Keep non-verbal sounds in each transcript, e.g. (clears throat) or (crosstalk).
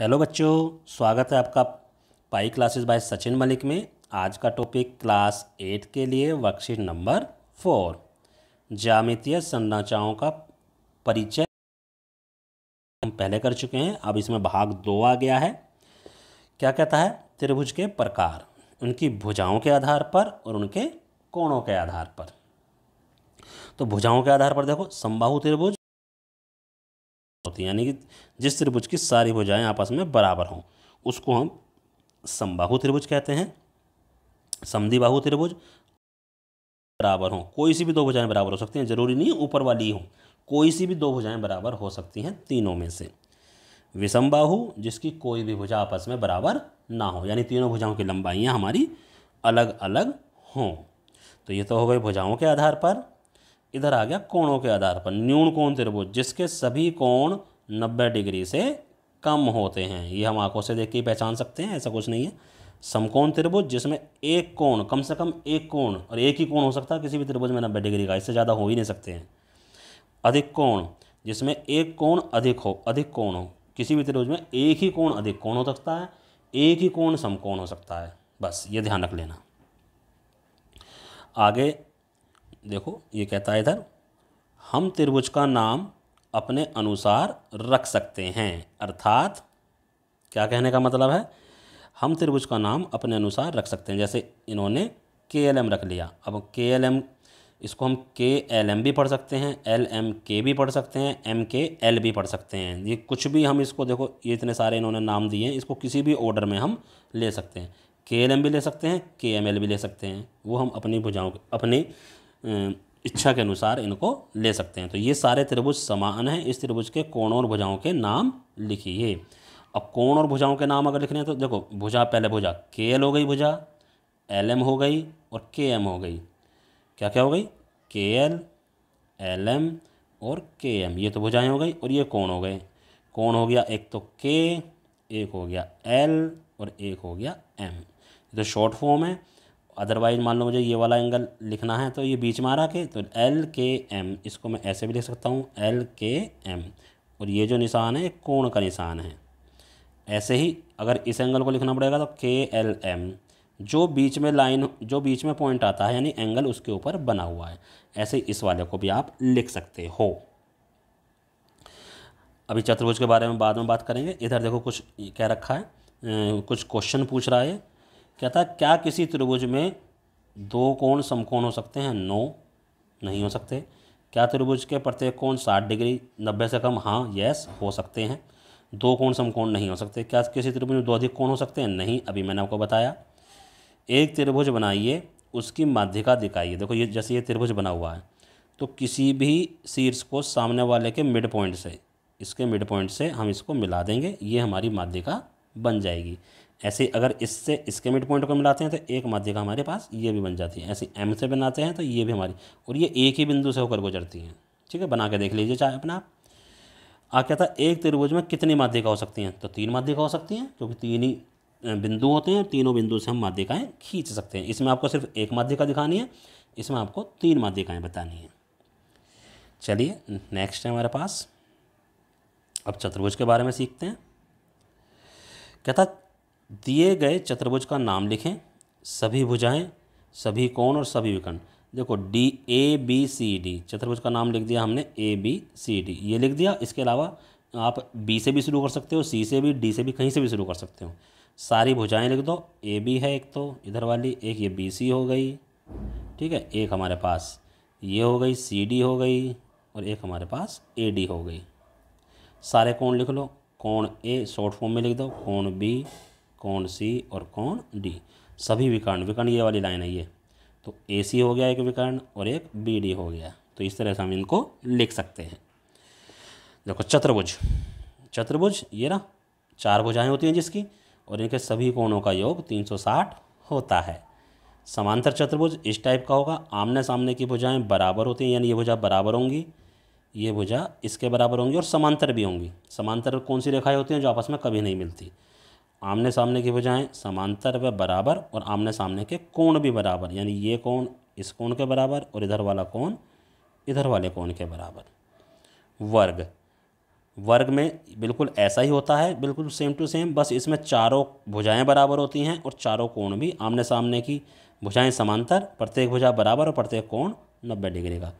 hello बच्चों स्वागत है आपका pi classes by Sachin Malik में आज का टॉपिक क्लास एट के लिए वर्कशीट नंबर फोर जामितीय संरचनाओं का परिचय हम पहले कर चुके हैं अब इसमें भाग दो आ गया है क्या कहता है त्रिभुज के प्रकार उनकी भुजाओं के आधार पर और उनके कोणों के आधार पर तो भुजाओं के आधार पर देखो संबाहु त्रिभुज होती यानी कि जिस त्रिभुज की सारी भुजाएं आपस में बराबर हों उसको हम समबाहु त्रिभुज कहते हैं समधिबाहु त्रिभुज बराबर हों कोई सी भी दो भुजाएं बराबर हो सकती हैं जरूरी नहीं ऊपर वाली ही हों कोई सी भी दो भुजाएं बराबर हो सकती हैं तीनों में से विषम बाहु जिसकी कोई भी भुजा आपस में बराबर ना हो यानी तीनों भुजाओं की लंबाइयाँ हमारी अलग अलग हों तो ये तो हो गई भुजाओं के आधार पर इधर आ गया कोणों के आधार पर न्यून कोण त्रिभुज जिसके सभी कोण 90 डिग्री से कम होते हैं ये हम आंखों से देख के पहचान सकते हैं ऐसा कुछ नहीं है समकोण त्रिभुज जिसमें एक कोण कम से कम एक कोण और एक ही कोण हो सकता है किसी भी त्रिभुज में नब्बे डिग्री का इससे ज़्यादा हो ही नहीं सकते हैं अधिक कोण जिसमें एक कोण अधिक हो अधिक कोण हो किसी भी त्रिभुज में एक ही कोण अधिक कोण हो सकता है एक ही कोण समकोण हो सकता है बस ये ध्यान रख लेना आगे देखो ये कहता है इधर हम त्रिभुज का नाम अपने अनुसार रख सकते हैं अर्थात क्या कहने का मतलब है हम त्रिभुज का नाम अपने अनुसार रख सकते हैं जैसे इन्होंने के एल एम रख लिया अब के एल एम इसको हम के एल एम भी पढ़ सकते हैं एल एम के भी पढ़ सकते हैं एम के एल भी पढ़ सकते हैं ये कुछ भी हम इसको देखो ये इतने सारे इन्होंने नाम दिए हैं इसको किसी भी ऑर्डर में हम ले सकते हैं के एल एम भी ले सकते हैं के एम एल भी ले सकते हैं वो हम अपनी भुजाओं अपनी इच्छा के अनुसार इनको ले सकते हैं तो ये सारे त्रिभुज समान हैं इस त्रिभुज के कोणों और भुजाओं के नाम लिखिए अब कोण और भुजाओं के नाम अगर लिखने हैं तो देखो भुजा पहले भुजा के एल हो गई भुजा एल एम हो गई और के एम हो गई क्या क्या हो गई के एल एल एम और के एम ये तो भुजाएँ हो गई और ये कोण हो गए कोण हो गया एक तो के एक हो गया एल और एक हो गया एम ये तो शॉर्ट फॉर्म है अदरवाइज़ मान लो मुझे ये वाला एंगल लिखना है तो ये बीच में आ रहा के तो एल के एम इसको मैं ऐसे भी लिख सकता हूँ एल के एम और ये जो निशान है कोण का निशान है ऐसे ही अगर इस एंगल को लिखना पड़ेगा तो के एल एम जो बीच में लाइन जो बीच में पॉइंट आता है यानी एंगल उसके ऊपर बना हुआ है ऐसे इस वाले को भी आप लिख सकते हो अभी चतुर्भुज के बारे में बाद में बात करेंगे इधर देखो कुछ कह रखा है कुछ क्वेश्चन पूछ रहा है क्या था क्या किसी त्रिभुज में दो कोण समकोण हो सकते हैं नो नहीं हो सकते क्या त्रिभुज के प्रत्येक कोण साठ डिग्री नब्बे से कम हाँ यस हो सकते हैं दो कोण समकोण नहीं हो सकते क्या किसी त्रिभुज में दो अधिक कोण हो सकते हैं नहीं अभी मैंने आपको बताया एक त्रिभुज बनाइए उसकी माध्यिका दिखाइए देखो ये जैसे ये त्रिभुज बना हुआ है तो किसी भी शीर्ष को सामने वाले के मिड पॉइंट से इसके मिड पॉइंट से हम इसको मिला देंगे ये हमारी माध्यिका बन जाएगी ऐसे अगर इससे इसके मिड पॉइंट को मिलाते हैं तो एक माध्यिका हमारे पास ये भी बन जाती है ऐसे एम से बनाते हैं तो ये भी हमारी और ये एक ही बिंदु से होकर गुजरती हैं ठीक है बना के देख लीजिए चाहे अपना आ क्या था एक त्रिभुज में कितनी माध्यिका हो सकती हैं तो तीन माध्यिका हो सकती हैं क्योंकि तीन ही बिंदु होते हैं तीनों बिंदु से हम माध्यिकाएँ खींच सकते हैं इसमें आपको सिर्फ एक माध्यिका दिखानी है इसमें आपको तीन माध्यिकाएँ बतानी हैं चलिए नेक्स्ट है हमारे पास अब चतुर्भुज के बारे में सीखते हैं क्या था दिए गए चतुर्भुज का नाम लिखें सभी भुजाएं सभी कोण और सभी विकर्ण देखो D A B C D चतुर्भुज का नाम लिख दिया हमने ए बी सी डी ये लिख दिया इसके अलावा आप बी से भी शुरू कर सकते हो सी से भी डी से भी कहीं से भी शुरू कर सकते हो सारी भुजाएं लिख दो ए बी है एक तो इधर वाली एक ये बी सी हो गई ठीक है एक हमारे पास ये हो गई सी डी हो गई और एक हमारे पास ए डी हो गई सारे कोण लिख लो कोण ए शॉर्ट फॉर्म में लिख दो कोण बी कौन सी और कौन डी सभी विकर्ण विकर्ण ये वाली लाइन है ये तो ए सी हो गया एक विकर्ण और एक बी डी हो गया तो इस तरह से हम इनको लिख सकते हैं देखो चतुर्भुज चतुर्भुज ये ना चार भुजाएं होती हैं जिसकी और इनके सभी कोणों का योग 360 होता है समांतर चतुर्भुज इस टाइप का होगा आमने सामने की भुजाएं बराबर होती हैं यानी ये भुजा बराबर होंगी ये भुजा इसके बराबर होंगी और समांतर भी होंगी समांतर कौन सी रेखाएं होती हैं जो आपस में कभी नहीं मिलती आमने सामने की बजाय समांतर व बराबर और आमने सामने के कोण भी बराबर यानी ये कोण इस कोण के बराबर और इधर वाला कोण इधर वाले कोण के बराबर वर्ग वर्ग में बिल्कुल ऐसा ही होता है बिल्कुल सेम टू सेम बस इसमें चारों भुजाएं बराबर होती हैं और चारों कोण भी आमने सामने की भुजाएं समांतर प्रत्येक भुजा बराबर और प्रत्येक कोण नब्बे डिग्री का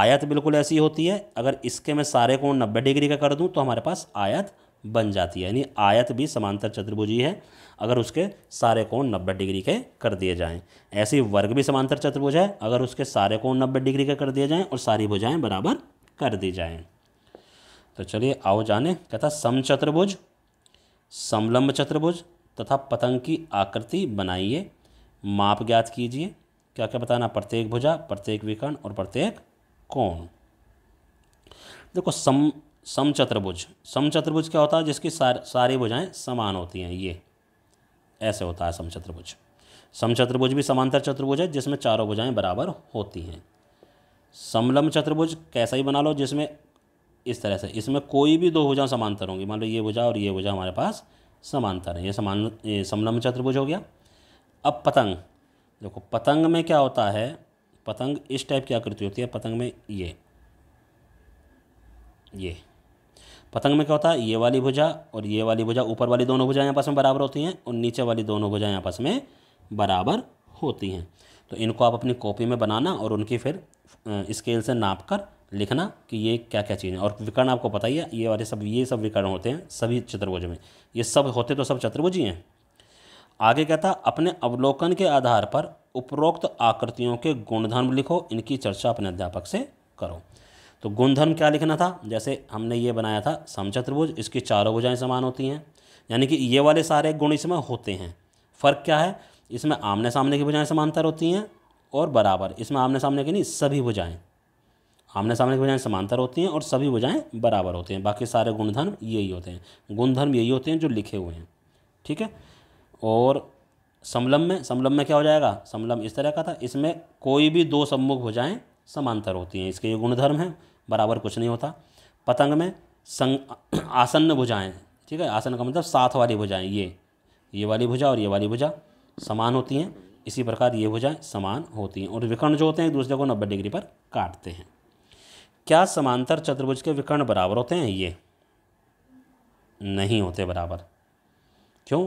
आयत बिल्कुल ऐसी होती है अगर इसके मैं सारे कोण नब्बे डिग्री का कर दूं तो हमारे पास आयत बन जाती है यानी आयत भी समांतर चतुर्भुजी है अगर उसके सारे कोण नब्बे डिग्री के कर दिए जाएं ऐसे वर्ग भी समांतर चतुर्भुज है अगर उसके सारे कोण नब्बे डिग्री के कर दिए जाएं और सारी भुजाएं बराबर कर दी जाएं तो चलिए आओ जाने कहता सम चतुर्भुज समलंब चतुर्भुज तथा पतंग की आकृति बनाइए माप ज्ञात कीजिए क्या क्या बताना प्रत्येक भुजा प्रत्येक विकर्ण और प्रत्येक कोण देखो सम समचतुर्भुज समचतुर्भुज क्या होता है जिसकी सार, सारी भुजाएं समान होती हैं ये ऐसे होता है समचतुर्भुज समचतुर्भुज भी समांतर चतुर्भुज है जिसमें चारों भुजाएं बराबर होती हैं समलम चतुर्भुज कैसा ही बना लो जिसमें इस तरह से इसमें कोई भी दो भुजा समांतर होंगी मान लो ये भुजा और ये भुजा हमारे पास समांतर है ये समान ये समलम चतुर्भुज हो गया अब पतंग देखो पतंग में क्या होता है पतंग इस टाइप की आकृति होती है पतंग में ये ये पतंग में क्या होता है ये वाली भुजा और ये वाली भुजा ऊपर वाली दोनों भुजाएं आपस में बराबर होती हैं और नीचे वाली दोनों भुजाएं आपस में बराबर होती हैं तो इनको आप अपनी कॉपी में बनाना और उनकी फिर स्केल से नाप कर लिखना कि ये क्या क्या चीज़ें और विकर्ण आपको पता ही है ये वाले सब ये सब विकर्ण होते हैं सभी चतुर्भुज में ये सब होते तो सब चतुर्भुज ही हैं आगे कहता अपने अवलोकन के आधार पर उपरोक्त आकृतियों के गुणधर्म लिखो इनकी चर्चा अपने अध्यापक से करो तो गुणधर्म क्या लिखना था जैसे हमने ये बनाया था समचतुर्भुज इसकी चारों भुजाएं समान होती हैं यानी कि ये वाले सारे गुण इसमें होते हैं फ़र्क क्या है इसमें आमने सामने की भुजाएं समांतर होती हैं और बराबर इसमें आमने सामने की नहीं सभी भुजाएँ आमने सामने की भुजाएँ समांतर होती हैं और सभी भुजाएँ बराबर होती हैं बाकी सारे गुणधर्म यही होते हैं गुणधर्म यही होते हैं जो लिखे हुए हैं ठीक है और समलम में समलम में क्या हो जाएगा समलम इस तरह का था इसमें कोई भी दो सम्मुख भुजाएं समांतर होती हैं इसके ये गुणधर्म हैं बराबर कुछ नहीं होता पतंग में संग (clears throat) आसन्न भुजाएँ ठीक है आसन का मतलब साथ वाली भुजाएँ ये ये वाली भुजा और ये वाली भुजा समान होती हैं इसी प्रकार ये भुजाएं समान होती हैं और विकर्ण जो होते हैं एक दूसरे को नब्बे डिग्री पर काटते हैं क्या समांतर चतुर्भुज के विकर्ण बराबर होते हैं ये नहीं होते बराबर क्यों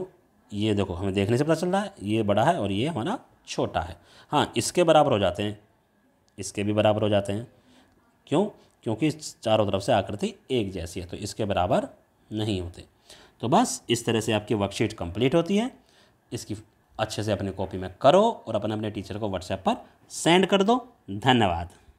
ये देखो हमें देखने से पता चल रहा है ये बड़ा है और ये हमारा छोटा है हाँ इसके बराबर हो जाते हैं इसके भी बराबर हो जाते हैं क्यों क्योंकि चारों तरफ से आकृति एक जैसी है तो इसके बराबर नहीं होते तो बस इस तरह से आपकी वर्कशीट कंप्लीट होती है इसकी अच्छे से अपने कॉपी में करो और अपने अपने टीचर को व्हाट्सएप पर सेंड कर दो धन्यवाद